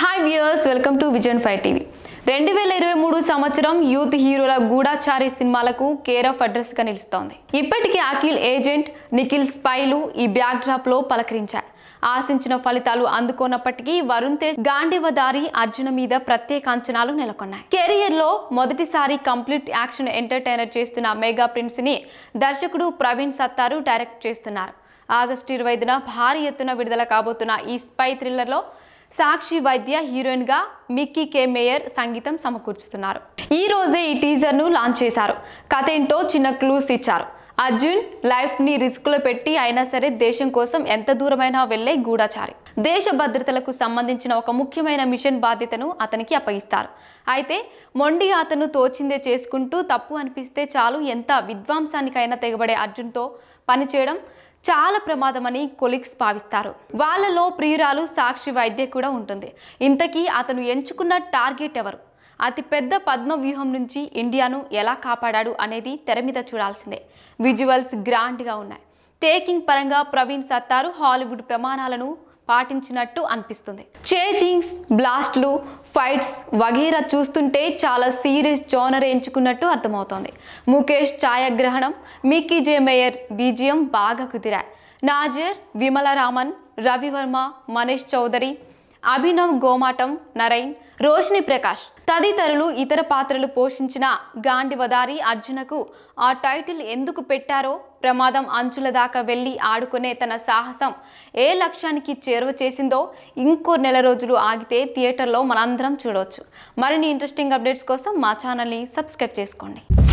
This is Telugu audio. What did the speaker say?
hi viewers welcome to Vision five TV రెండు వేల ఇరవై మూడు సంవత్సరం యూత్ హీరోల గూఢాచారి సినిమాలకు కేర్ ఆఫ్ అడ్రస్గా నిలుస్తోంది ఇప్పటికీ అఖిల్ ఏజెంట్ నిఖిల్ స్పైలు ఈ బ్యాక్ డ్రాప్లో పలకరించారు ఆశించిన ఫలితాలు అందుకోనప్పటికీ వరుణ్ తేజ్ గాంధీవదారి అర్జున మీద ప్రత్యేక అంచనాలు నెలకొన్నాయి కెరియర్ లో మొదటిసారి కంప్లీట్ యాక్షన్ ఎంటర్టైనర్ చేస్తున్న మెగా ప్రిన్స్ ని దర్శకుడు ప్రవీణ్ సత్తారు డైరెక్ట్ చేస్తున్నారు ఆగస్టు ఇరవై ఐదున భారీ ఎత్తున విడుదల కాబోతున్న ఈ స్పై థ్రిల్లర్లో సాక్షి వైద్య హీరోయిన్గా మిక్కీ కే మేయర్ సంగీతం సమకూర్చుతున్నారు ఈ రోజే ఈ టీజర్ను లాంచ్ చేశారు కథ ఏంటో చిన్న క్లూస్ ఇచ్చారు అర్జున్ లైఫ్ని రిస్క్లో పెట్టి అయినా సరే దేశం కోసం ఎంత దూరమైనా వెళ్ళే గూఢచారి దేశ భద్రతలకు సంబంధించిన ఒక ముఖ్యమైన మిషన్ బాధ్యతను అతనికి అప్పగిస్తారు అయితే మొండి అతను తోచిందే చేసుకుంటూ తప్పు అనిపిస్తే చాలు ఎంత విద్వాంసానికైనా తెగబడే అర్జున్తో పనిచేయడం చాలా ప్రమాదమని కొలిగ్స్ భావిస్తారు వాళ్ళలో ప్రియురాలు సాక్షి వైద్య కూడా ఉంటుంది ఇంతకీ అతను ఎంచుకున్న టార్గెట్ ఎవరు అతిపెద్ద పద్మ వ్యూహం నుంచి ఇండియాను ఎలా కాపాడాడు అనేది తెర మీద చూడాల్సిందే విజువల్స్ గ్రాండ్గా ఉన్నాయి టేకింగ్ పరంగా ప్రవీణ్ సత్తారు హాలీవుడ్ ప్రమాణాలను పాటించినట్టు అనిపిస్తుంది చేజింగ్స్ బ్లాస్ట్లు ఫైట్స్ వగేరా చూస్తుంటే చాలా సీరియస్ జోనర్ ఎంచుకున్నట్టు అర్థమవుతోంది ముఖేష్ ఛాయాగ్రహణం మిక్కీ జే మేయర్ బీజియం బాగా కుదిరాయి నాజర్ విమలరామన్ రవివర్మ మనీష్ చౌదరి అభినవ్ గోమాటం నరైన్ రోషిని ప్రకాష్ తదితరులు ఇతర పాత్రలు పోషించిన గాంధీవదారి అర్జునకు ఆ టైటిల్ ఎందుకు పెట్టారో ప్రమాదం అంచుల దాకా వెళ్ళి ఆడుకునే తన సాహసం ఏ లక్ష్యానికి చేరువ చేసిందో ఇంకో నెల రోజులు ఆగితే థియేటర్లో మనందరం చూడవచ్చు మరిన్ని ఇంట్రెస్టింగ్ అప్డేట్స్ కోసం మా ఛానల్ని సబ్స్క్రైబ్ చేసుకోండి